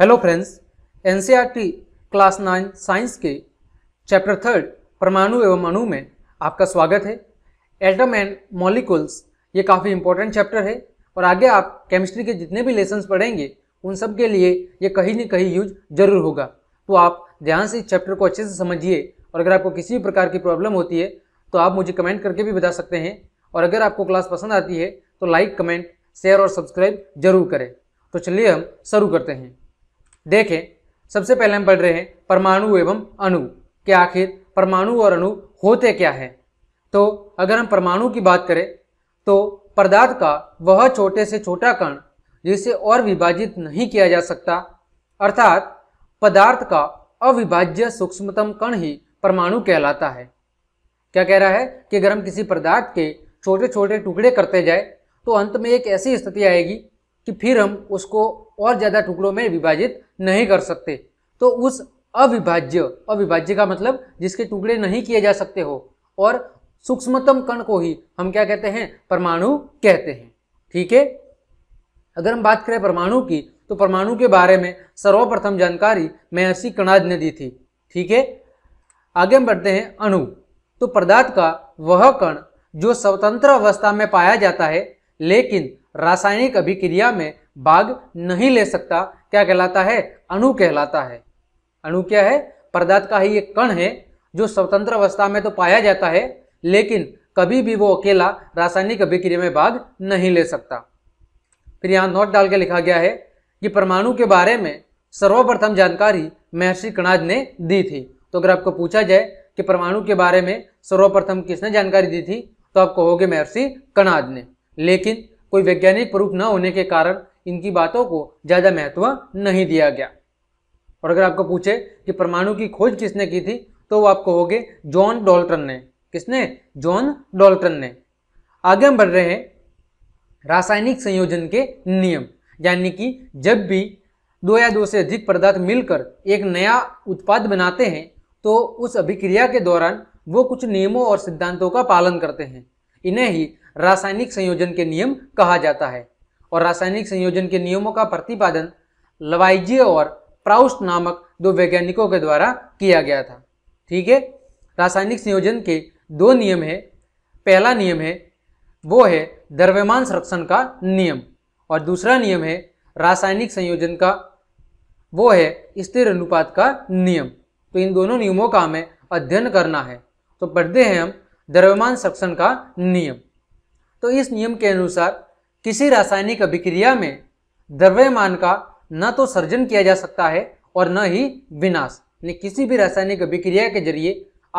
hello friends NCERT class nine science के chapter third परमाणु एवं अणु में आपका स्वागत है एटम एंड मॉलिक्यूल्स ये काफ़ी इंपॉर्टेंट चैप्टर है और आगे आप केमिस्ट्री के जितने भी लेसन्स पढ़ेंगे उन सब के लिए ये कहीं ना कहीं यूज जरूर होगा तो आप ध्यान से इस चैप्टर को अच्छे से समझिए और अगर आपको किसी भी प्रकार की प्रॉब्लम होती है तो आप मुझे कमेंट करके भी बता सकते हैं और अगर आपको क्लास पसंद आती है तो लाइक कमेंट शेयर और सब्सक्राइब जरूर करें तो चलिए हम शुरू करते हैं देखें सबसे पहले हम पढ़ रहे हैं परमाणु एवं अणु के आखिर परमाणु और अणु होते क्या है तो अगर हम परमाणु की बात करें तो पदार्थ का वह छोटे से छोटा कण जिसे और विभाजित नहीं किया जा सकता अर्थात पदार्थ का अविभाज्य सूक्ष्मतम कण ही परमाणु कहलाता है क्या कह रहा है कि अगर हम किसी पदार्थ के छोटे छोटे टुकड़े करते जाए तो अंत में एक ऐसी स्थिति आएगी कि फिर हम उसको और ज़्यादा टुकड़ों में विभाजित नहीं कर सकते तो उस अविभाज्य अविभाज्य का मतलब जिसके टुकड़े नहीं किए जा सकते हो और सूक्ष्मतम कण को ही हम क्या कहते हैं परमाणु कहते हैं ठीक है अगर हम बात करें परमाणु की तो परमाणु के बारे में सर्वप्रथम जानकारी महर्षि कणाद ने दी थी ठीक है आगे हम बढ़ते हैं अणु तो पदार्थ का वह कण जो स्वतंत्र अवस्था में पाया जाता है लेकिन रासायनिक अभिक्रिया में भाग नहीं ले सकता क्या कहलाता है अणु कहलाता है अणु क्या है पदार्थ का ही एक कण है जो स्वतंत्र अवस्था में तो पाया जाता है लेकिन कभी भी वो अकेला रासायनिक अभिक्रिया में भाग नहीं ले सकता फिर यहां नोट डाल के लिखा गया है कि परमाणु के बारे में सर्वप्रथम जानकारी महर्षि कणाद ने दी थी तो अगर आपको पूछा जाए कि परमाणु के बारे में सर्वप्रथम किसने जानकारी दी थी तो आप कहोगे महर्षि कणाद ने लेकिन कोई वैज्ञानिक प्रूफ न होने के कारण इनकी बातों को ज़्यादा महत्व नहीं दिया गया और अगर आपको पूछे कि परमाणु की खोज किसने की थी तो वो आप कहोगे जॉन डॉल्टन ने किसने जॉन डॉल्टन ने आगे हम बढ़ रहे हैं रासायनिक संयोजन के नियम यानी कि जब भी दो या दो से अधिक पदार्थ मिलकर एक नया उत्पाद बनाते हैं तो उस अभिक्रिया के दौरान वो कुछ नियमों और सिद्धांतों का पालन करते हैं इन्हें ही रासायनिक संयोजन के नियम कहा जाता है और रासायनिक संयोजन के नियमों का प्रतिपादन लवाइजिए और प्राउस्ट नामक दो वैज्ञानिकों के द्वारा किया गया था ठीक है रासायनिक संयोजन के दो नियम है पहला नियम है वो है द्रव्यमान संरक्षण का नियम और दूसरा नियम है रासायनिक संयोजन का वो है स्थिर अनुपात का नियम तो इन दोनों नियमों का हमें अध्ययन करना है तो पढ़ते हैं हम द्रव्यमान संरक्षण का नियम तो इस नियम के अनुसार किसी रासायनिक अभिक्रिया में द्रव्यमान का न तो सर्जन किया जा सकता है और न ही विनाश यानी किसी भी रासायनिक अभिक्रिया के जरिए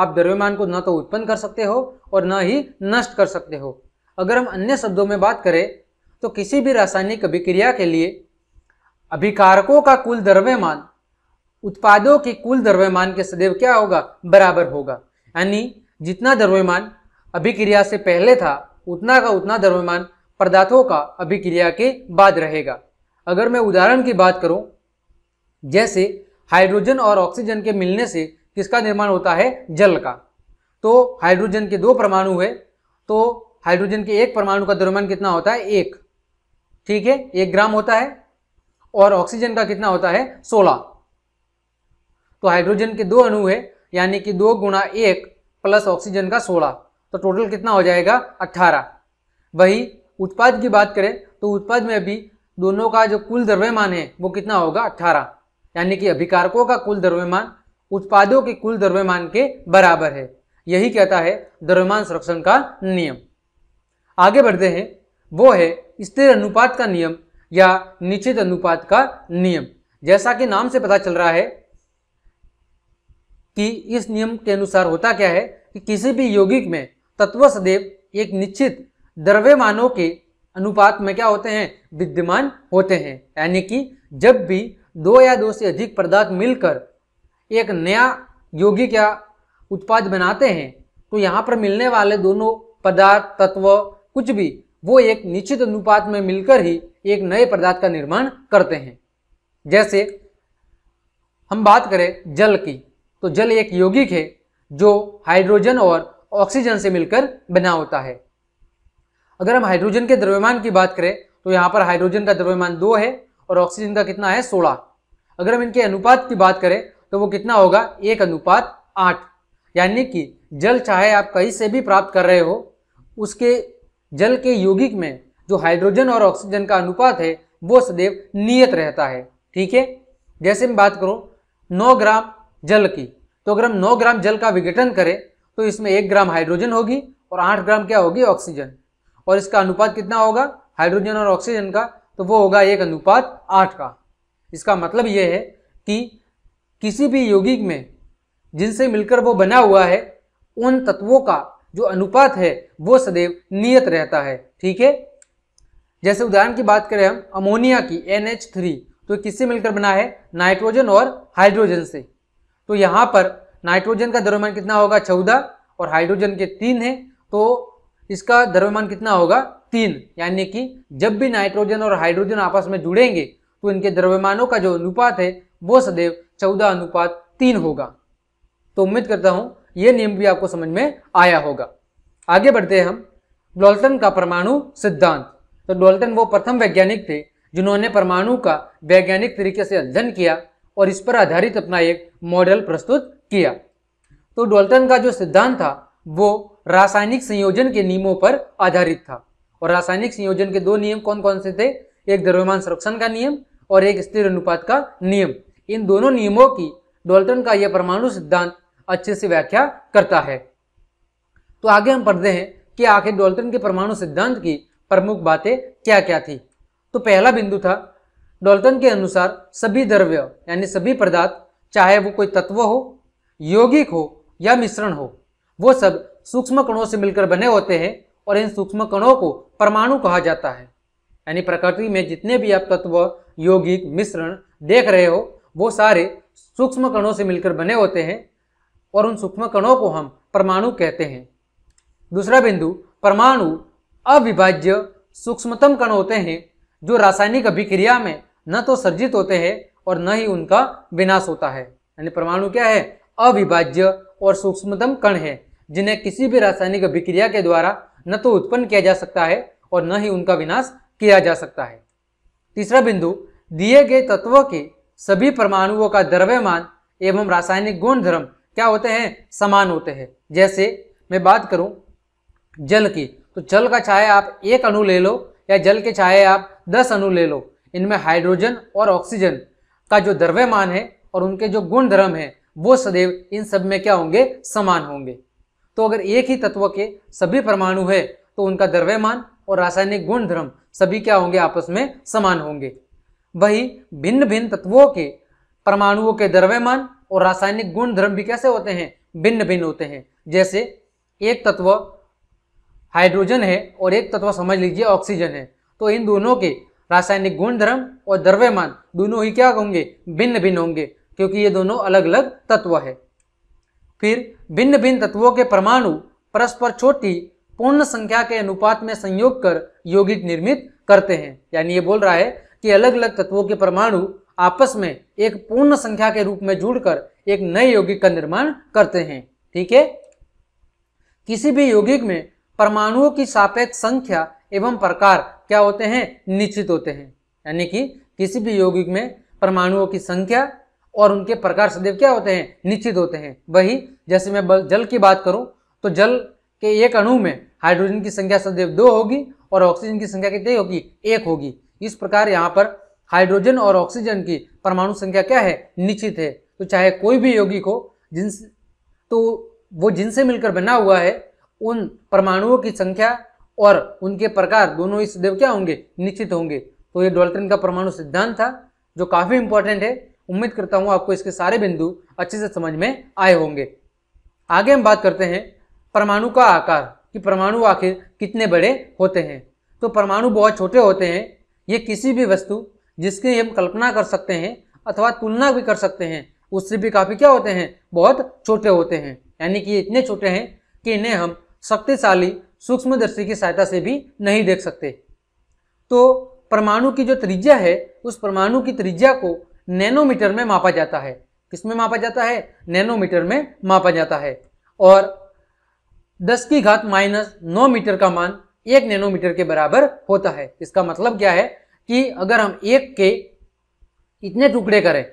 आप द्रव्यमान को न तो उत्पन्न कर सकते हो और न ही नष्ट कर सकते हो अगर हम अन्य शब्दों में बात करें तो किसी भी रासायनिक अभिक्रिया के लिए अभिकारकों का कुल द्रव्यमान उत्पादों के कुल द्रव्यमान के सदैव क्या होगा बराबर होगा यानी जितना द्रव्यमान अभिक्रिया से पहले था उतना का उतना द्रव्यमान पदार्थों का अभिक्रिया के बाद रहेगा अगर मैं उदाहरण की बात करूं जैसे हाइड्रोजन और ऑक्सीजन के मिलने से किसका निर्माण होता है जल का तो हाइड्रोजन के दो परमाणु है तो हाइड्रोजन के एक परमाणु का द्रव्यमान कितना होता है एक ठीक है एक ग्राम होता है और ऑक्सीजन का कितना होता है सोलह तो हाइड्रोजन के दो अणु है यानी कि दो गुणा एक प्लस ऑक्सीजन का सोलह तो टोटल कितना हो जाएगा अट्ठारह वही उत्पाद की बात करें तो उत्पाद में अभी दोनों का जो कुल द्रव्यमान है वो कितना होगा अठारह यानी कि अभिकारकों का कुल द्रव्यमान उत्पादों के कुल द्रव्यमान के बराबर है यही कहता है द्रव्यमान संरक्षण का नियम आगे बढ़ते हैं वो है स्थिर अनुपात का नियम या निश्चित अनुपात का नियम जैसा कि नाम से पता चल रहा है कि इस नियम के अनुसार होता क्या है कि किसी भी यौगिक में तत्व सदैव एक निश्चित द्रव्यमानों के अनुपात में क्या होते हैं विद्यमान होते हैं यानी कि जब भी दो या दो से अधिक पदार्थ मिलकर एक नया यौगिक या उत्पाद बनाते हैं तो यहाँ पर मिलने वाले दोनों पदार्थ तत्व कुछ भी वो एक निश्चित अनुपात में मिलकर ही एक नए पदार्थ का निर्माण करते हैं जैसे हम बात करें जल की तो जल एक यौगिक है जो हाइड्रोजन और ऑक्सीजन से मिलकर बना होता है अगर हम हाइड्रोजन के द्रव्यमान की बात करें तो यहाँ पर हाइड्रोजन का द्रव्यमान दो है और ऑक्सीजन का कितना है सोलह अगर हम इनके अनुपात की बात करें तो वो कितना होगा एक अनुपात आठ यानी कि जल चाहे आप कहीं से भी प्राप्त कर रहे हो उसके जल के यौगिक में जो हाइड्रोजन और ऑक्सीजन का अनुपात है वो सदैव नियत रहता है ठीक है जैसे हम बात करो 9 ग्राम जल की तो अगर हम 9 ग्राम जल का विघटन करें तो इसमें एक ग्राम हाइड्रोजन होगी और 8 ग्राम क्या होगी ऑक्सीजन और इसका अनुपात कितना होगा हाइड्रोजन और ऑक्सीजन का तो वो होगा एक अनुपात आठ का इसका मतलब ये है कि किसी भी यौगिक में जिनसे मिलकर वो बना हुआ है उन तत्वों का जो अनुपात है वो सदैव नियत रहता है ठीक है जैसे उदाहरण की बात करें हम अमोनिया की NH3 तो किससे मिलकर बना है नाइट्रोजन और हाइड्रोजन से तो यहां पर नाइट्रोजन का द्रव्यमान कितना होगा चौदह और हाइड्रोजन के तीन है तो इसका द्रव्यमान कितना होगा तीन यानी कि जब भी नाइट्रोजन और हाइड्रोजन आपस में जुड़ेंगे तो इनके द्रव्यमानों का जो अनुपात है वो सदैव चौदह अनुपात तीन होगा तो उम्मीद करता हूँ ये नियम भी आपको समझ में आया होगा आगे बढ़ते हैं हम डॉल्टन का परमाणु सिद्धांत तो डॉल्टन वो प्रथम वैज्ञानिक थे जिन्होंने परमाणु का वैज्ञानिक तरीके से अध्ययन किया और इस पर आधारित अपना एक मॉडल प्रस्तुत किया तो डॉल्टन का जो सिद्धांत था वो रासायनिक संयोजन के नियमों पर आधारित था और रासायनिक संयोजन के दो नियम कौन कौन से थे एक द्रव्यमान संरक्षण का नियम और एक स्थिर अनुपात का नियम इन दोनों नियमों की डोल्टन का यह परमाणु सिद्धांत अच्छे से व्याख्या करता है तो आगे हम पढ़ते हैं कि आखिर डोल्टन के परमाणु सिद्धांत की प्रमुख बातें क्या क्या थी तो पहला बिंदु था डोल्टन के अनुसार सभी द्रव्य यानी सभी पदार्थ चाहे वो कोई तत्व हो यौगिक हो या मिश्रण हो वो सब सूक्ष्म कणों से मिलकर बने होते हैं और इन सूक्ष्म कणों को परमाणु कहा जाता है यानी प्रकृति में जितने भी आप तत्व यौगिक मिश्रण देख रहे हो वो सारे सूक्ष्म कणों से मिलकर बने होते हैं और उन सूक्ष्म कणों को हम परमाणु कहते हैं दूसरा बिंदु परमाणु अविभाज्य सूक्ष्मतम कण होते हैं जो रासायनिक अभिक्रिया में न तो सर्जित होते हैं और न ही उनका विनाश होता है यानी परमाणु क्या है अविभाज्य और सूक्ष्मतम कण है जिन्हें किसी भी रासायनिक अभिक्रिया के द्वारा न तो उत्पन्न किया जा सकता है और न ही उनका विनाश किया जा सकता है तीसरा बिंदु दिए गए तत्वों के सभी परमाणुओं का द्रव्यमान एवं रासायनिक गुण धर्म क्या होते हैं समान होते हैं जैसे मैं बात करूं जल की तो जल का चाहे आप एक अणु ले लो या जल के चाहे आप दस अणु ले लो इनमें हाइड्रोजन और ऑक्सीजन का जो द्रव्यमान है और उनके जो गुण धर्म है वो सदैव इन सब में क्या होंगे समान होंगे तो अगर एक ही तत्व के सभी परमाणु है तो उनका द्रव्यमान और रासायनिक गुणधर्म सभी क्या होंगे आपस में समान होंगे वही भिन्न भिन्न तत्वों के परमाणुओं के द्रव्यमान और रासायनिक गुणधर्म भी कैसे होते हैं भिन्न भिन्न होते हैं जैसे एक तत्व हाइड्रोजन है और एक तत्व समझ लीजिए ऑक्सीजन है तो इन दोनों के रासायनिक गुणधर्म और द्रव्यमान दोनों ही क्या होंगे भिन्न भिन्न होंगे क्योंकि ये दोनों अलग अलग तत्व है फिर भिन्न भिन्न तत्वों के परमाणु परस्पर छोटी पूर्ण संख्या के अनुपात में संयोग कर यौगिक निर्मित करते हैं यानी ये बोल रहा है कि अलग अलग तत्वों के परमाणु आपस में एक पूर्ण संख्या के रूप में जुड़कर एक नए यौगिक का निर्माण करते हैं ठीक है किसी भी यौगिक में परमाणुओं की सापेक्ष संख्या एवं प्रकार क्या होते हैं निश्चित होते हैं यानी कि किसी भी यौगिक में परमाणुओं की संख्या और उनके प्रकार सदैव क्या होते हैं निश्चित होते हैं वही जैसे मैं जल की बात करूं तो जल के एक अणु में हाइड्रोजन की संख्या सदैव दो होगी और ऑक्सीजन की संख्या कितनी होगी एक होगी इस प्रकार यहाँ पर हाइड्रोजन और ऑक्सीजन की परमाणु संख्या क्या है निश्चित है तो चाहे कोई भी यौगिक हो जिन तो वो जिनसे मिलकर बना हुआ है उन परमाणुओं की संख्या और उनके प्रकार दोनों ही सदैव क्या होंगे निश्चित होंगे तो ये डॉल्टन का परमाणु सिद्धांत था जो काफ़ी इंपॉर्टेंट है उम्मीद करता हूँ आपको इसके सारे बिंदु अच्छे से समझ में आए होंगे आगे हम बात करते हैं परमाणु का आकार कि परमाणु आखिर कितने बड़े होते हैं तो परमाणु बहुत छोटे होते हैं ये किसी भी वस्तु जिसकी हम कल्पना कर सकते हैं अथवा तुलना भी कर सकते हैं उससे भी काफ़ी क्या होते हैं बहुत छोटे होते हैं यानी कि ये इतने छोटे हैं कि इन्हें हम शक्तिशाली सूक्ष्मदर्शी की सहायता से भी नहीं देख सकते तो परमाणु की जो त्रिज्या है उस परमाणु की त्रिज्या को नैनोमीटर में मापा जाता है किसमें मापा जाता है नैनोमीटर में मापा जाता है और 10 की घात माइनस नौ मीटर का मान एक नैनोमीटर के बराबर होता है इसका मतलब क्या है कि अगर हम एक के इतने टुकड़े करें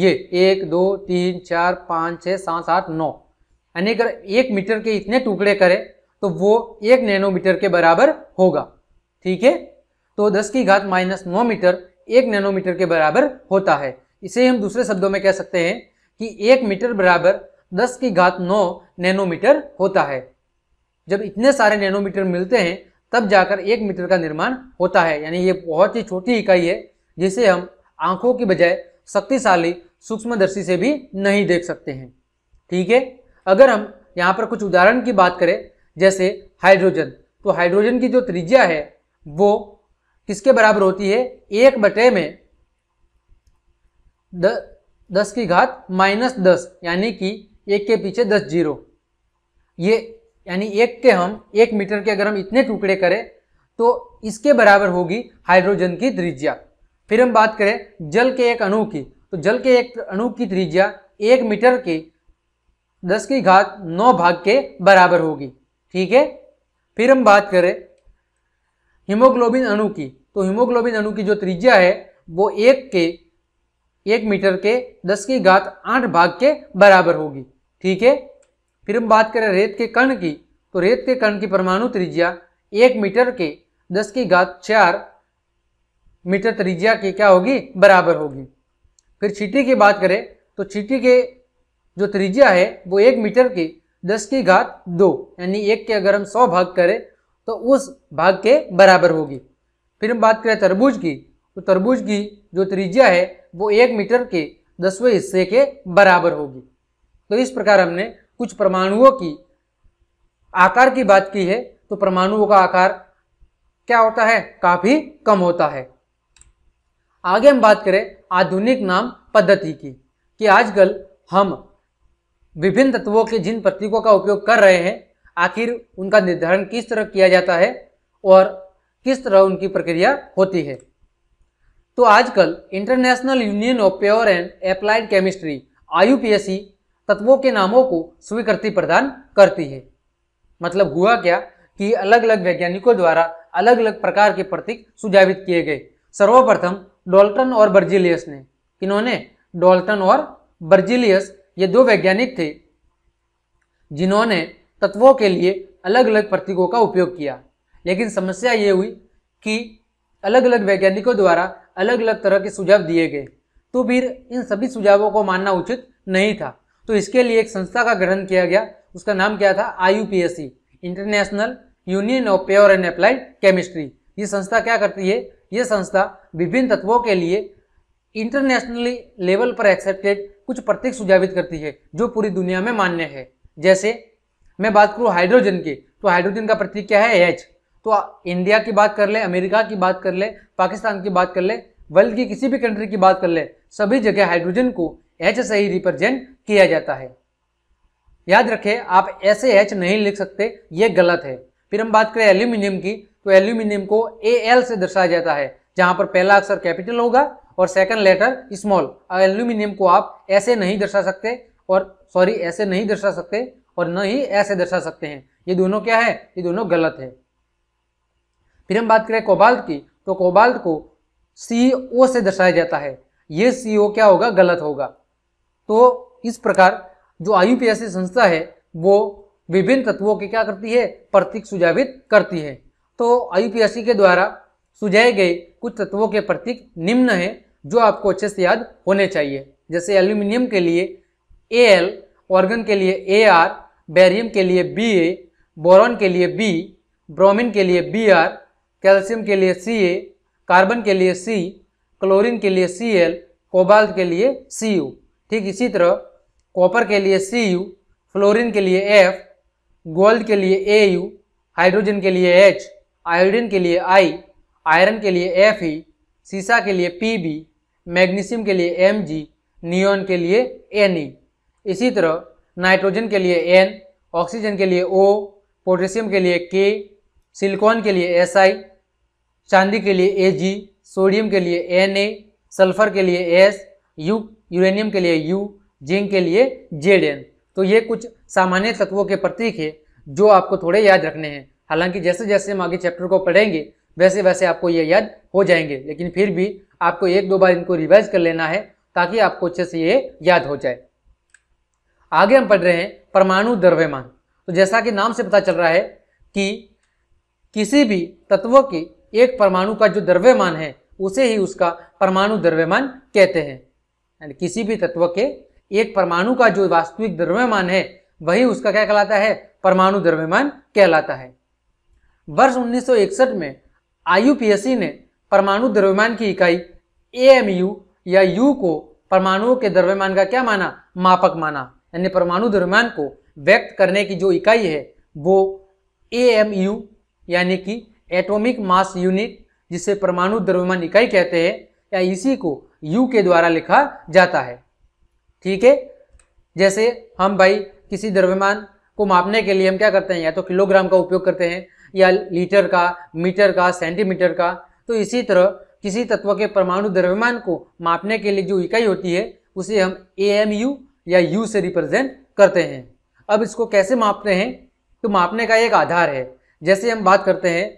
ये एक दो तीन चार पांच छह सात आठ नौ यानी अगर एक मीटर के इतने टुकड़े करें तो वो एक नैनोमीटर के बराबर होगा ठीक है तो 10 की घात माइनस नौ मीटर एक नैनोमीटर के बराबर होता है इसे हम दूसरे शब्दों में कह सकते हैं कि एक मीटर बराबर दस की घात नौ नैनोमीटर होता है जब इतने सारे नैनोमीटर मिलते हैं तब जाकर एक मीटर का निर्माण होता है यानी ये बहुत ही छोटी इकाई है जिसे हम आंखों की बजाय शक्तिशाली सूक्ष्मदर्शी से भी नहीं देख सकते हैं ठीक है अगर हम यहाँ पर कुछ उदाहरण की बात करें जैसे हाइड्रोजन तो हाइड्रोजन की जो त्रिज्या है वो किसके बराबर होती है एक बटे में द, दस की घात माइनस दस यानी कि एक के पीछे दस जीरो ये यानी एक के हम एक मीटर के अगर हम इतने टुकड़े करें तो इसके बराबर होगी हाइड्रोजन की त्रिज्या फिर हम बात करें जल के एक अणु की तो जल के एक अणु की त्रिज्या एक मीटर के दस की घात नौ भाग के बराबर होगी ठीक है फिर हम बात करें हीमोग्लोबिन अणु की तो हीमोग्लोबिन अणु की जो त्रिज्या है वो एक के एक मीटर के दस की घात आठ भाग के बराबर होगी ठीक है फिर हम बात करें रेत के कण की तो रेत के कण की परमाणु त्रिज्या एक मीटर के दस की घात चार मीटर त्रिज्या की क्या होगी बराबर होगी फिर चीटी की बात करें तो चीटी के जो त्रिज्या है वो एक मीटर की दस की घात दो यानी एक के अगर हम सौ भाग करें तो उस भाग के बराबर होगी फिर हम बात करें तरबूज की तो तरबूज की जो त्रिज्या है वो एक मीटर के दसवें हिस्से के बराबर होगी तो इस प्रकार हमने कुछ परमाणुओं की आकार की बात की है तो परमाणुओं का आकार क्या होता है काफी कम होता है आगे हम बात करें आधुनिक नाम पद्धति की कि आजकल हम विभिन्न तत्वों के जिन प्रतीकों का उपयोग कर रहे हैं आखिर उनका निर्धारण किस तरह किया जाता है और किस तरह उनकी प्रक्रिया होती है तो आजकल international union of pure and applied chemistry IUPSC तत्वों के नामों को स्वीकृति प्रदान करती है मतलब हुआ क्या कि अलग अलग वैज्ञानिकों द्वारा अलग अलग प्रकार के प्रतीक सुझावित किए गए सर्वप्रथम डॉल्टन और बर्जिलियस ने इन्होंने डॉल्टन और बर्जिलियस ये दो वैज्ञानिक थे जिन्होंने तत्वों के लिए अलग अलग प्रतीकों का उपयोग किया लेकिन समस्या ये हुई कि अलग अलग वैज्ञानिकों द्वारा अलग अलग तरह के सुझाव दिए गए तो फिर इन सभी सुझावों को मानना उचित नहीं था तो इसके लिए एक संस्था का गठन किया गया उसका नाम क्या था I international union of pure and applied chemistry ये संस्था क्या करती है ये संस्था विभिन्न तत्वों के लिए इंटरनेशनली लेवल पर एक्सेप्टेड कुछ प्रतीक सुझावित करती है जो पूरी दुनिया में मान्य है जैसे मैं बात करूँ हाइड्रोजन की तो हाइड्रोजन का प्रतीक क्या है एच तो इंडिया की बात कर ले अमेरिका की बात कर ले पाकिस्तान की बात कर ले वर्ल्ड की किसी भी कंट्री की बात कर ले सभी जगह हाइड्रोजन को एच से ही रिप्रेजेंट किया जाता है याद रखें आप ऐसे एच नहीं लिख सकते ये गलत है फिर हम बात करें एल्यूमिनियम की तो एल्यूमिनियम को ए एल से दर्शाया जाता है जहां पर पहला अक्षर कैपिटल होगा और सेकंड लेटर स्मॉल एल्यूमिनियम को आप ऐसे नहीं दर्शा सकते और सॉरी ऐसे नहीं दर्शा सकते और न ही ऐसे दर्शा सकते हैं ये दोनों क्या है ये दोनों गलत है फिर हम बात करें कोबाल्ट की तो कोबाल्ट को सी ओ e से दर्शाया जाता है ये सी ओ e क्या होगा गलत होगा तो इस प्रकार जो आई संस्था है वो विभिन्न तत्वों के क्या करती है प्रतीक सुझावित करती है तो आयु के द्वारा सुझाए गए कुछ तत्वों के प्रतीक निम्न है जो आपको अच्छे से याद होने चाहिए जैसे एल्यूमिनियम के लिए ए एल ऑर्गन के लिए ए आर बैरियम के लिए बी ए बोरॉन के लिए बी ब्रोमिन के लिए बी आर कैल्शियम के लिए सी ए कार्बन के लिए सी क्लोरीन के लिए सी एल कोबाल्ट के लिए सी यू ठीक इसी तरह कॉपर के लिए सी यू फ्लोरिन के लिए एफ गोल्ड के लिए ए यू हाइड्रोजन के लिए एच आयोडीन के लिए आई आयरन के लिए एफ ई सीसा के लिए पी बी मैग्नीशियम के लिए एम जी नियोन के लिए एन ई इसी तरह नाइट्रोजन के लिए एन ऑक्सीजन के लिए ओ पोटेशियम के लिए के सिलिकॉन के लिए एस SI, आई चांदी के लिए ए जी सोडियम के लिए एन ए सल्फर के लिए एस यू यूरेनियम के लिए यू जिंक के लिए जेड एन तो ये कुछ सामान्य तत्वों के प्रतीक है जो आपको थोड़े याद रखने हैं हालांकि जैसे जैसे हम आगे चैप्टर को पढ़ेंगे वैसे वैसे आपको ये याद हो जाएंगे लेकिन फिर भी आपको एक दो बार इनको रिवाइज कर लेना है ताकि आपको अच्छे से ये याद हो जाए आगे हम पढ़ रहे हैं परमाणु द्रव्यमान तो जैसा कि नाम से पता चल रहा है कि किसी भी तत्व की एक परमाणु का जो द्रव्यमान है उसे ही उसका परमाणु द्रव्यमान कहते हैं एंड किसी भी तत्व के एक परमाणु का जो वास्तविक द्रव्यमान है वही उसका क्या कहलाता है परमाणु द्रव्यमान कहलाता है वर्ष 1961 में आईयूपीएससी ने परमाणु द्रव्यमान की इकाई ए या यू को परमाणुओं के द्रव्यमान का क्या माना मापक माना यानी परमाणु द्रव्यमान को व्यक्त करने की जो इकाई है वो ए यानी कि एटॉमिक मास यूनिट जिसे परमाणु द्रव्यमान इकाई कहते हैं या इसी को यू के द्वारा लिखा जाता है ठीक है जैसे हम भाई किसी द्रव्यमान को मापने के लिए हम क्या करते हैं या तो किलोग्राम का उपयोग करते हैं या लीटर का मीटर का सेंटीमीटर का तो इसी तरह किसी तत्व के परमाणु द्रव्यमान को मापने के लिए जो इकाई होती है उसे हम ए या यू से रिप्रेजेंट करते हैं अब इसको कैसे मापते हैं तो मापने का एक आधार है जैसे हम बात करते हैं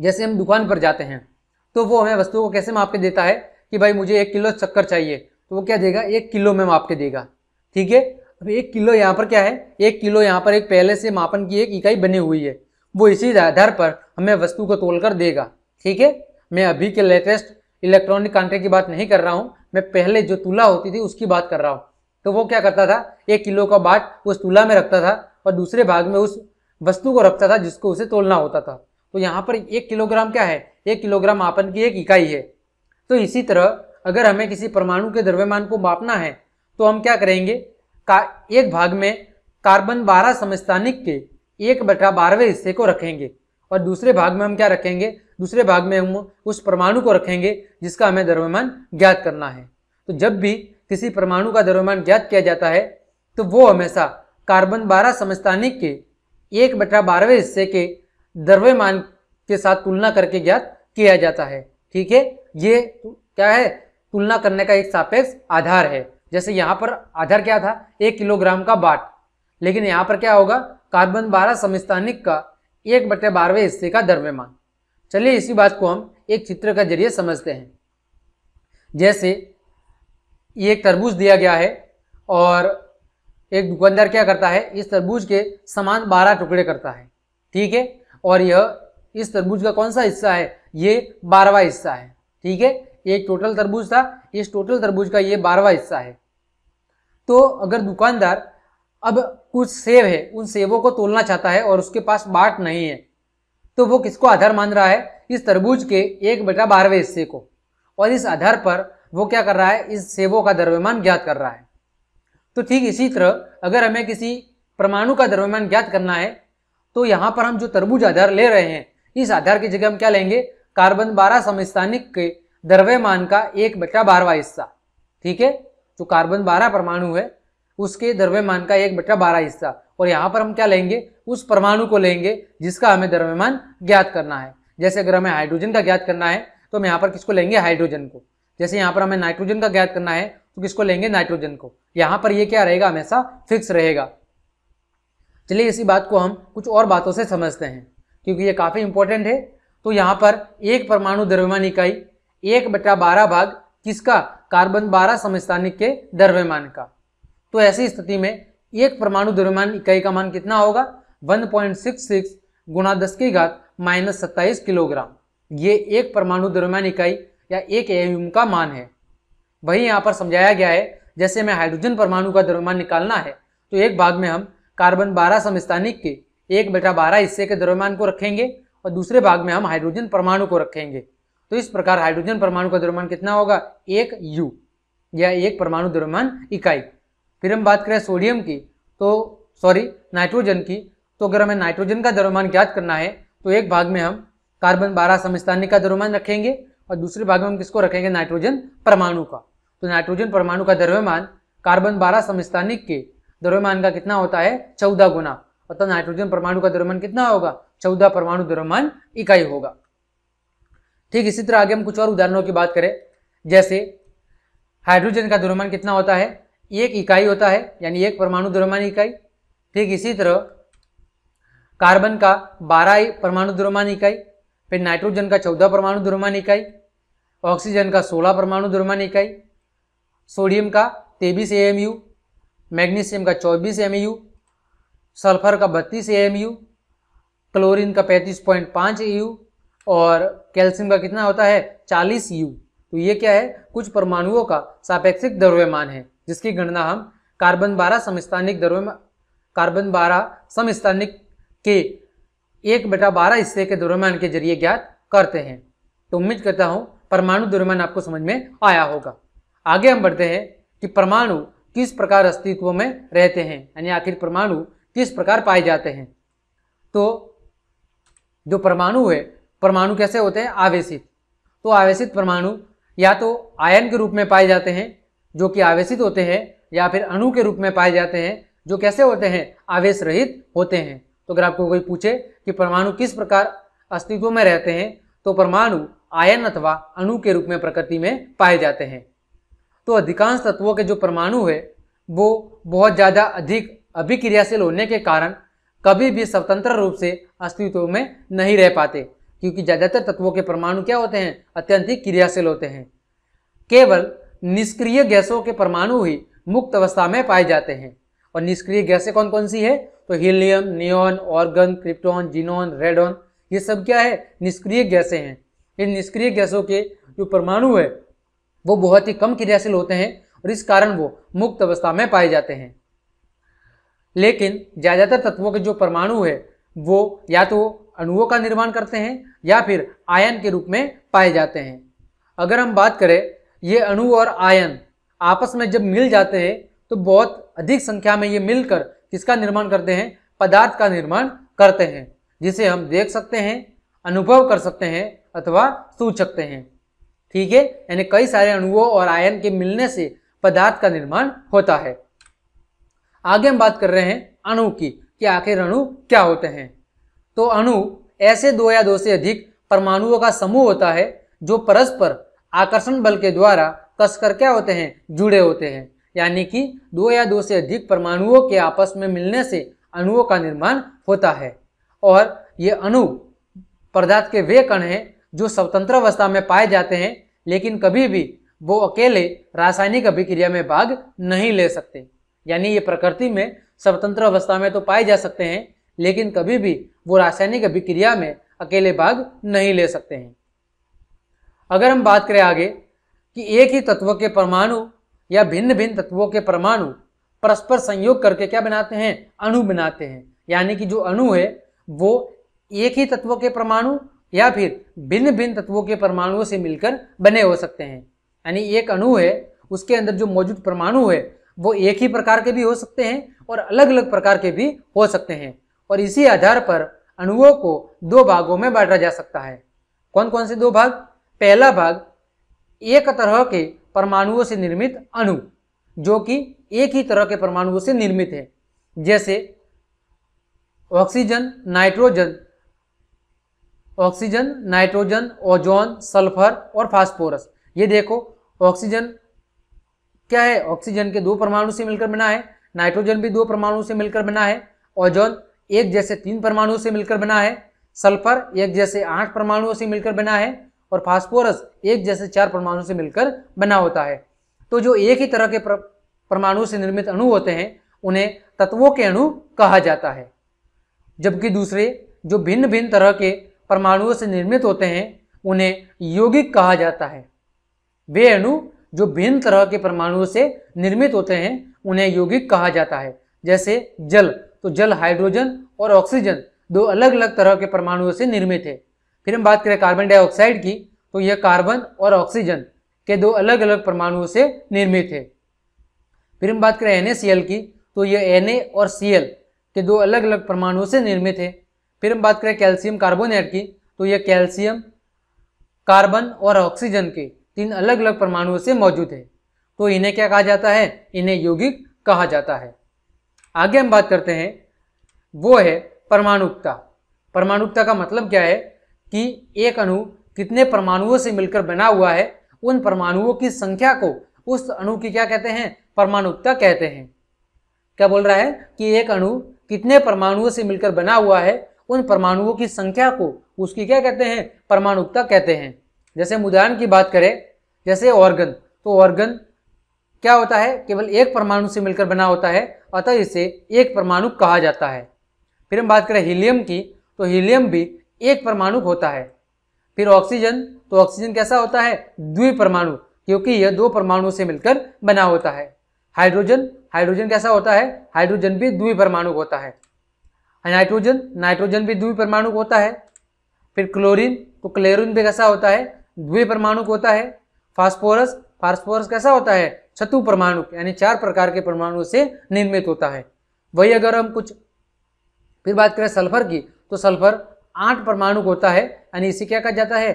जैसे हम दुकान पर जाते हैं तो वो हमें वस्तु को कैसे माप के देता है कि भाई मुझे एक किलो शक्कर चाहिए तो वो क्या देगा एक किलो में माप के देगा ठीक है अब एक किलो यहाँ पर क्या है एक किलो यहाँ पर एक पहले से मापन की एक इकाई बनी हुई है वो इसी आधार पर हमें वस्तु को तोल कर देगा ठीक है मैं अभी के लेटेस्ट इलेक्ट्रॉनिक कांटे की बात नहीं कर रहा हूँ मैं पहले जो तुला होती थी उसकी बात कर रहा हूँ तो वो क्या करता था एक किलो का बाट उस तुला में रखता था और दूसरे भाग में उस वस्तु को रखता था जिसको उसे तोलना होता था तो यहाँ पर एक किलोग्राम क्या है एक किलोग्राम मापन की एक इकाई है तो इसी तरह अगर हमें किसी परमाणु के द्रव्यमान को मापना है तो हम क्या करेंगे का एक भाग में कार्बन बारह समस्थानिक के एक बटा बारहवें हिस्से को रखेंगे और दूसरे भाग में हम क्या रखेंगे दूसरे भाग में हम उस परमाणु को रखेंगे जिसका हमें द्रव्यमान ज्ञात करना है तो जब भी किसी परमाणु का द्रव्यमान ज्ञात किया जाता है तो वो हमेशा कार्बन बारह समस्थानिक के एक बटा बारहवें हिस्से के द्रव्यमान के साथ तुलना करके ज्ञात किया जाता है ठीक है ये क्या है तुलना करने का एक सापेक्ष आधार है जैसे यहाँ पर आधार क्या था एक किलोग्राम का बाट लेकिन यहाँ पर क्या होगा कार्बन बारह समस्थानिक का एक बटे बारहवें हिस्से का द्रव्यमान चलिए इसी बात को हम एक चित्र के जरिए समझते हैं जैसे ये एक तरबूज दिया गया है और एक दुकानदार क्या करता है इस तरबूज के समान बारह टुकड़े करता है ठीक है और यह इस तरबूज का कौन सा हिस्सा है ये बारहवा हिस्सा है ठीक है एक टोटल तरबूज था इस टोटल तरबूज का ये बारहवा हिस्सा है तो अगर दुकानदार अब कुछ सेब है उन सेबों को तोलना चाहता है और उसके पास बाट नहीं है तो वो किसको आधार मान रहा है इस तरबूज के एक बेटा बारहवें हिस्से को और इस आधार पर वो क्या कर रहा है इस सेबों का द्रव्यमान ज्ञात कर रहा है तो ठीक इसी तरह अगर हमें किसी परमाणु का द्रव्यमान ज्ञात करना है तो यहां पर हम जो तरबूज आधार ले रहे हैं इस आधार की जगह हम क्या लेंगे कार्बन बारह समस्थानिक के द्रव्यमान का एक बटा बारहवा हिस्सा ठीक है जो कार्बन बारह परमाणु है उसके द्रव्यमान का एक बटा बारह हिस्सा और यहां पर हम क्या लेंगे उस परमाणु को लेंगे जिसका हमें द्रव्यमान ज्ञात करना है जैसे अगर हमें हाइड्रोजन का ज्ञात करना है तो हम यहां पर किसको लेंगे हाइड्रोजन को जैसे यहां पर हमें नाइट्रोजन का ज्ञात करना है तो किसको लेंगे नाइट्रोजन को यहां पर ये क्या रहेगा हमेशा फिक्स रहेगा चलिए इसी बात को हम कुछ और बातों से समझते हैं क्योंकि ये काफ़ी इंपॉर्टेंट है तो यहाँ पर एक परमाणु द्रव्यमान इकाई एक बटा बारह भाग किसका कार्बन बारह समस्थानिक के द्रव्यमान का तो ऐसी स्थिति में एक परमाणु द्रव्यमान इकाई का मान कितना होगा 1.66 पॉइंट सिक्स सिक्स गुणा दस की घात माइनस सत्ताईस किलोग्राम ये एक परमाणु द्रव्यमान इकाई या एक एम का मान है वही यहाँ पर समझाया गया है जैसे हमें हाइड्रोजन परमाणु का द्रव्यमान निकालना है तो एक भाग में हम कार्बन बारह समस्थानिक के एक बेटा बारह हिस्से के द्रव्यमान को रखेंगे और दूसरे भाग में हम हाइड्रोजन परमाणु को रखेंगे तो इस प्रकार हाइड्रोजन परमाणु का द्रव्यमान कितना होगा एक यू या एक परमाणु द्रव्यमान इकाई फिर हम बात करें सोडियम की तो सॉरी नाइट्रोजन की तो अगर हमें नाइट्रोजन का द्रव्यमान ज्ञात करना है तो एक भाग में हम कार्बन बारह समस्थानिक का द्रव्यमान रखेंगे और दूसरे भाग में हम किसको रखेंगे नाइट्रोजन परमाणु का तो नाइट्रोजन परमाणु का द्रव्यमान कार्बन बारह समस्थानिक के द्रव्यमान का कितना होता है चौदह गुना अतः नाइट्रोजन परमाणु का द्रव्यमान कितना होगा चौदह परमाणु द्रव्यमान इकाई होगा ठीक इसी तरह आगे हम कुछ और उदाहरणों की बात करें जैसे हाइड्रोजन का द्रव्यमान कितना होता है एक इकाई होता है यानी एक परमाणु द्रव्यमान इकाई ठीक इसी तरह कार्बन का बारह परमाणु द्रव्यमान इकाई फिर नाइट्रोजन का चौदह परमाणु द्रव्यमान इकाई ऑक्सीजन का सोलह परमाणु द्रव्यमान इकाई सोडियम का तेबीस एएमयू मैग्नीशियम का 24 एम सल्फर का 32 एम क्लोरीन का 35.5 यू और कैल्शियम का कितना होता है 40 यू तो ये क्या है कुछ परमाणुओं का सापेक्षिक द्रव्यमान है जिसकी गणना हम कार्बन 12 समस्थानिक द्रव्यमान कार्बन 12 समस्थानिक के एक बटा बारह हिस्से के द्रव्यमान के जरिए ज्ञात करते हैं तो उम्मीद करता हूँ परमाणु द्रव्यमान आपको समझ में आया होगा आगे हम बढ़ते हैं कि परमाणु किस प्रकार अस्तित्व में रहते हैं यानी आखिर परमाणु किस प्रकार पाए जाते हैं तो जो परमाणु है परमाणु कैसे होते हैं आवेशित तो आवेशित परमाणु या तो आयन के रूप में पाए जाते हैं जो कि आवेशित होते हैं या फिर अणु के रूप में पाए जाते हैं जो कैसे होते हैं आवेश रहित होते हैं तो अगर आपको कोई पूछे कि परमाणु किस प्रकार अस्तित्व में रहते हैं तो परमाणु आयन अथवा अणु के रूप में प्रकृति में पाए जाते हैं तो अधिकांश तत्वों के जो परमाणु है वो बहुत ज़्यादा अधिक अभिक्रियाशील होने के कारण कभी भी स्वतंत्र रूप से अस्तित्व में नहीं रह पाते क्योंकि ज़्यादातर तत्वों के परमाणु क्या होते हैं अत्यंत ही क्रियाशील होते हैं केवल निष्क्रिय गैसों के परमाणु ही मुक्त अवस्था में पाए जाते हैं और निष्क्रिय गैसें कौन कौन सी है तो helium neon argon krypton xenon radon ये सब क्या है निष्क्रिय गैसें हैं इन निष्क्रिय गैसों के जो परमाणु है वो बहुत ही कम क्रियाशील होते हैं और इस कारण वो मुक्त अवस्था में पाए जाते हैं लेकिन ज़्यादातर तत्वों के जो परमाणु है वो या तो अणुओं का निर्माण करते हैं या फिर आयन के रूप में पाए जाते हैं अगर हम बात करें ये अणु और आयन आपस में जब मिल जाते हैं तो बहुत अधिक संख्या में ये मिलकर किसका निर्माण करते हैं पदार्थ का निर्माण करते हैं जिसे हम देख सकते हैं अनुभव कर सकते हैं अथवा सूझ सकते हैं ठीक है यानी कई सारे अणुओं और आयन के मिलने से पदार्थ का निर्माण होता है आगे हम बात कर रहे हैं अणु की कि आखिर अणु क्या होते हैं तो अणु ऐसे दो या दो से अधिक परमाणुओं का समूह होता है जो परस्पर आकर्षण बल के द्वारा कसकर क्या होते हैं जुड़े होते हैं यानी कि दो या दो से अधिक परमाणुओं के आपस में मिलने से अणुओं का निर्माण होता है और ये अणु पदार्थ के वे कण हैं जो स्वतंत्र अवस्था में पाए जाते हैं लेकिन कभी भी वो अकेले रासायनिक अभिक्रिया में भाग नहीं ले सकते यानी ये प्रकृति में स्वतंत्र अवस्था में तो पाए जा सकते हैं लेकिन कभी भी वो रासायनिक अभिक्रिया में अकेले भाग नहीं ले सकते हैं अगर हम बात करें आगे कि एक ही तत्व के परमाणु या भिन्न भिन्न तत्वों के परमाणु परस्पर संयोग करके क्या बनाते हैं अणु बनाते हैं यानी कि जो अणु है वो एक ही तत्व के परमाणु या फिर भिन्न भिन्न तत्वों के परमाणुओं से मिलकर बने हो सकते हैं यानी एक अणु है उसके अंदर जो मौजूद परमाणु है वो एक ही प्रकार के भी हो सकते हैं और अलग अलग प्रकार के भी हो सकते हैं और इसी आधार पर अणुओं को दो भागों में बांटा जा सकता है कौन कौन से दो भाग पहला भाग एक तरह के परमाणुओं से निर्मित अणु जो कि एक ही तरह के परमाणुओं से निर्मित है जैसे oxygen nitrogen oxygen nitrogen ozone sulphur और फास्फोरस ये देखो ऑक्सीजन क्या है ऑक्सीजन के दो परमाणु से मिलकर बना है नाइट्रोजन भी दो परमाणु से मिलकर बना है ओजोन एक जैसे तीन परमाणुओं से मिलकर बना है सल्फर एक जैसे आठ परमाणुओं से मिलकर बना है और फास्फोरस एक जैसे चार परमाणु से मिलकर बना होता है तो जो एक ही तरह के परमाणु से निर्मित अणु होते हैं उन्हें तत्वों के अणु कहा जाता है जबकि दूसरे जो भिन्न भिन्न तरह के परमाणुओं से निर्मित होते हैं उन्हें यौगिक कहा जाता है वे अणु जो भिन्न तरह के परमाणुओं से निर्मित होते हैं उन्हें यौगिक कहा जाता है जैसे जल तो जल हाइड्रोजन और ऑक्सीजन दो अलग अलग तरह के परमाणुओं से निर्मित है फिर हम बात करें कार्बन डाइऑक्साइड की तो यह कार्बन और ऑक्सीजन के दो अलग अलग परमाणुओं से निर्मित है फिर हम बात करें एन की तो यह एन और सी के दो अलग अलग परमाणुओं से निर्मित है फिर हम बात करें कैल्शियम कार्बोनेट की तो यह कैल्शियम कार्बन और ऑक्सीजन के तीन अलग अलग परमाणुओं से मौजूद है तो इन्हें क्या कहा जाता है इन्हें यौगिक कहा जाता है आगे हम बात करते हैं वो है परमाणुकता परमाणुकता का मतलब क्या है कि एक अणु कितने परमाणुओं से मिलकर बना हुआ है उन परमाणुओं की संख्या को उस अणु की क्या कहते हैं परमाणुकता कहते हैं क्या बोल रहा है कि एक अणु कितने परमाणुओं से मिलकर बना हुआ है उन परमाणुओं की संख्या को उसकी क्या कहते हैं परमाणुकता कहते हैं जैसे हम उदाहरण की बात करें जैसे ऑर्गन तो ऑर्गन क्या होता है केवल एक परमाणु से मिलकर बना होता है अतः इसे एक परमाणु कहा जाता है फिर हम बात करें हीलियम की तो हीलियम भी एक परमाणु होता है फिर ऑक्सीजन तो ऑक्सीजन कैसा होता है द्वि परमाणु क्योंकि यह दो परमाणुओं से मिलकर बना होता है हाइड्रोजन हाइड्रोजन कैसा होता है हाइड्रोजन भी द्वि परमाणु होता है हाँ, नाइट्रोजन नाइट्रोजन भी द्विपरमाणु होता है फिर क्लोरीन तो क्लोरीन भी कैसा होता है द्वि को होता है फास्फोरस फास्फोरस कैसा होता है छतु परमाणु यानी चार प्रकार के परमाणुओं से निर्मित होता है वही अगर हम कुछ फिर बात करें सल्फर की तो सल्फर आठ परमाणु होता है यानी इसे क्या कहा जाता है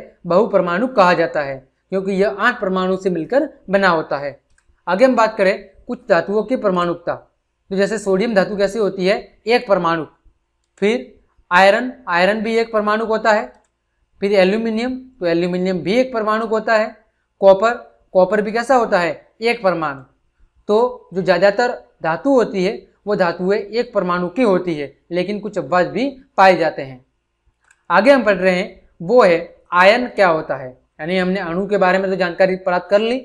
परमाणु कहा जाता है क्योंकि यह आठ परमाणु से मिलकर बना होता है आगे हम बात करें कुछ धातुओं की परमाणुकता तो जैसे सोडियम धातु कैसी होती है एक परमाणु फिर आयरन आयरन भी एक परमाणुक होता है फिर एल्यूमिनियम तो एल्यूमिनियम भी एक परमाणुक होता है कॉपर कॉपर भी कैसा होता है एक परमाणु तो जो ज़्यादातर धातु होती है वो धातुएं एक परमाणु की होती है लेकिन कुछ अपवाद भी पाए जाते हैं आगे हम पढ़ रहे हैं वो है आयन क्या होता है यानी हमने अणु के बारे में तो जानकारी प्राप्त कर ली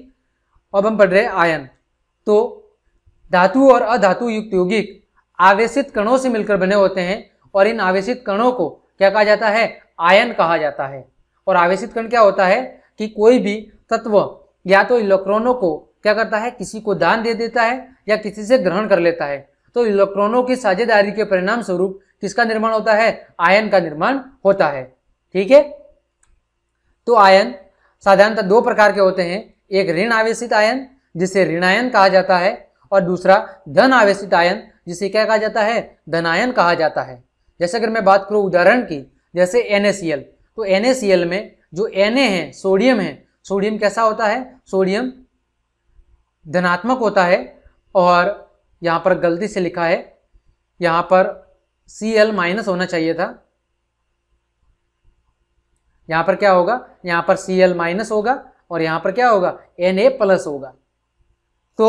अब हम पढ़ रहे हैं आयन तो धातु और अधातु युक्त यौगिक आवेशित कणों से मिलकर बने होते हैं और इन आवेशित कणों को क्या कहा जाता है आयन कहा जाता है और आवेशित कण क्या होता है कि कोई भी तत्व या तो इलेक्ट्रॉनों को क्या करता है किसी को दान दे देता है या किसी से ग्रहण कर लेता है तो इलेक्ट्रॉनों की साझेदारी के परिणाम स्वरूप किसका निर्माण होता है आयन का निर्माण होता है ठीक है तो आयन साधारणतः दो प्रकार के होते हैं एक ऋण आवेशित आयन जिसे ऋणायन कहा जाता है और दूसरा धन आवेशित आयन जिसे क्या कहा जाता है धनायन कहा जाता है जैसे अगर मैं बात करूँ उदाहरण की जैसे एन तो एन में जो एन है सोडियम है सोडियम कैसा होता है सोडियम धनात्मक होता है और यहाँ पर गलती से लिखा है यहाँ पर सी एल माइनस होना चाहिए था यहाँ पर क्या होगा यहाँ पर सी एल माइनस होगा और यहाँ पर क्या होगा एन ए प्लस होगा तो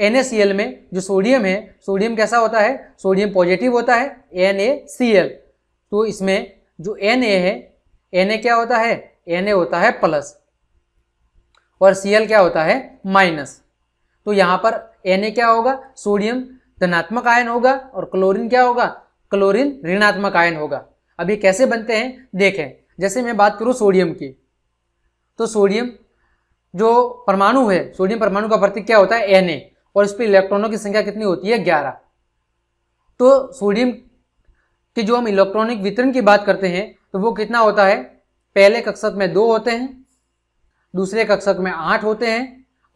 एन में जो सोडियम है सोडियम कैसा होता है सोडियम पॉजिटिव होता है एन तो इसमें जो एन है एन क्या होता है एन होता है प्लस और सी क्या होता है माइनस तो यहां पर एन क्या होगा सोडियम धनात्मक आयन होगा और क्लोरीन क्या होगा क्लोरीन ऋणात्मक आयन होगा अब ये कैसे बनते हैं देखें जैसे मैं बात करूं सोडियम की तो सोडियम जो परमाणु है सोडियम परमाणु का प्रतीक क्या होता है एन और इस पर इलेक्ट्रॉनों की संख्या कितनी होती है ग्यारह तो सोडियम की जो हम इलेक्ट्रॉनिक वितरण की बात करते हैं तो वो कितना होता है पहले कक्षक में दो होते हैं दूसरे कक्षक में आठ होते हैं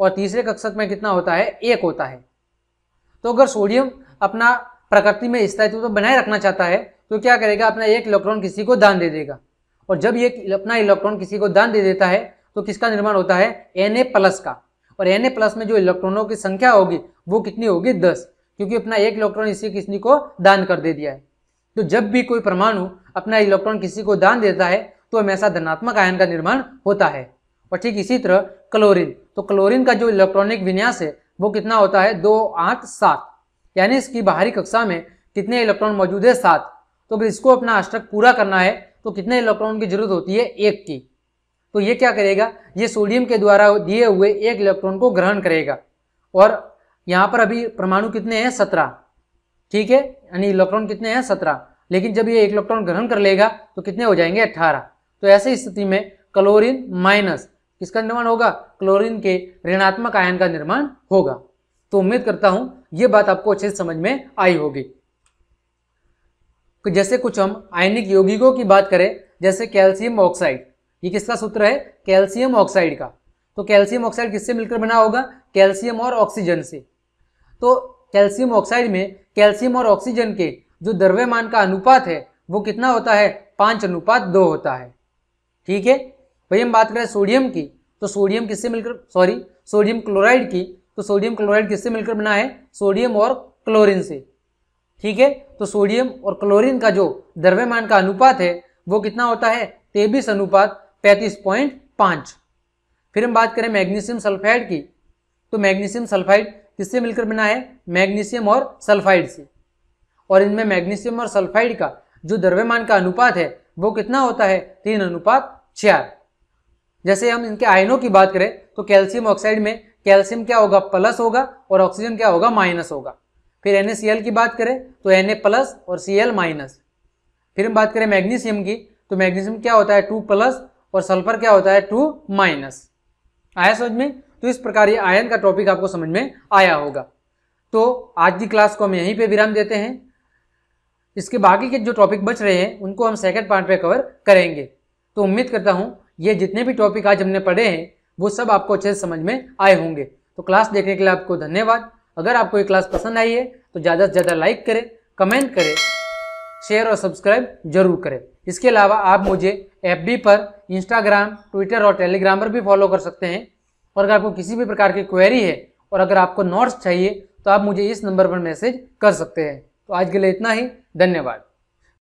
और तीसरे कक्षक में कितना होता है एक होता है तो अगर सोडियम अपना प्रकृति में स्थायित्व तो बनाए रखना चाहता है तो क्या करेगा अपना एक इलेक्ट्रॉन किसी को दान दे देगा और जब ये अपना इलेक्ट्रॉन किसी को दान दे देता है तो किसका निर्माण होता है एन ए प्लस का और एन प्लस में जो इलेक्ट्रॉनों की संख्या होगी वो कितनी होगी दस क्योंकि अपना एक इलेक्ट्रॉन इसी किसी को दान कर दे दिया है तो जब भी कोई परमाणु अपना इलेक्ट्रॉन किसी को दान देता है तो हमेशा धनात्मक आयन का निर्माण होता है और ठीक इसी तरह क्लोरीन तो क्लोरीन का जो इलेक्ट्रॉनिक विन्यास है वो कितना होता है दो आठ सात यानी इसकी बाहरी कक्षा में कितने इलेक्ट्रॉन मौजूद है सात तो अगर इसको अपना अष्टक पूरा करना है तो कितने इलेक्ट्रॉन की जरूरत होती है एक की तो ये क्या करेगा ये सोडियम के द्वारा दिए हुए एक इलेक्ट्रॉन को ग्रहण करेगा और यहाँ पर अभी परमाणु कितने हैं सत्रह ठीक है यानी इलेक्ट्रॉन कितने हैं सत्रह लेकिन जब ये एक इलेक्ट्रॉन ग्रहण कर लेगा तो कितने हो जाएंगे अट्ठारह तो ऐसी स्थिति में क्लोरीन माइनस किसका निर्माण होगा क्लोरीन के ऋणात्मक आयन का निर्माण होगा तो उम्मीद करता हूं ये बात आपको अच्छे से समझ में आई होगी जैसे कुछ हम आयनिक यौगिकों की बात करें जैसे कैल्शियम ऑक्साइड ये किसका सूत्र है कैल्शियम ऑक्साइड का तो कैल्शियम ऑक्साइड किससे मिलकर बना होगा कैल्शियम और ऑक्सीजन से तो कैल्शियम ऑक्साइड में कैल्शियम और ऑक्सीजन के जो द्रव्यमान का अनुपात है वो कितना होता है पांच अनुपात दो होता है ठीक है भाई हम बात करें सोडियम की तो सोडियम किससे मिलकर सॉरी सोडियम क्लोराइड की तो सोडियम क्लोराइड किससे मिलकर बना है सोडियम और क्लोरीन से ठीक है तो सोडियम और क्लोरीन का जो द्रव्यमान का अनुपात है वो कितना होता है तेबीस अनुपात पैंतीस पॉइंट पांच फिर हम बात करें मैग्नीशियम सल्फाइड की तो मैग्नीशियम सल्फाइड किससे मिलकर बना है मैग्नीशियम और सल्फाइड से और इनमें मैग्नीशियम और सल्फाइड का जो द्रव्यमान का अनुपात है वो कितना होता है तीन अनुपात चार जैसे हम इनके आयनों की बात करें तो कैल्शियम ऑक्साइड में कैल्शियम क्या होगा प्लस होगा और ऑक्सीजन क्या होगा माइनस होगा फिर एन की बात करें तो एन प्लस और सी माइनस फिर हम बात करें मैग्नीशियम की तो मैग्नीशियम क्या होता है टू प्लस और सल्फर क्या होता है टू माइनस आया समझ में तो इस प्रकार ये आयन का टॉपिक आपको समझ में आया होगा तो आज की क्लास को हम यहीं पे विराम देते हैं इसके बाकी के जो टॉपिक बच रहे हैं उनको हम सेकेंड पार्ट पे कवर करेंगे तो उम्मीद करता हूँ ये जितने भी टॉपिक आज हमने पढ़े हैं वो सब आपको अच्छे से समझ में आए होंगे तो क्लास देखने के लिए आपको धन्यवाद अगर आपको ये क्लास पसंद आई है तो ज़्यादा से ज़्यादा लाइक करें कमेंट करें शेयर और सब्सक्राइब जरूर करें इसके अलावा आप मुझे एफ पर इंस्टाग्राम ट्विटर और टेलीग्राम पर भी फॉलो कर सकते हैं और अगर आपको किसी भी प्रकार की क्वेरी है और अगर आपको नोट्स चाहिए तो आप मुझे इस नंबर पर मैसेज कर सकते हैं तो आज के लिए इतना ही धन्यवाद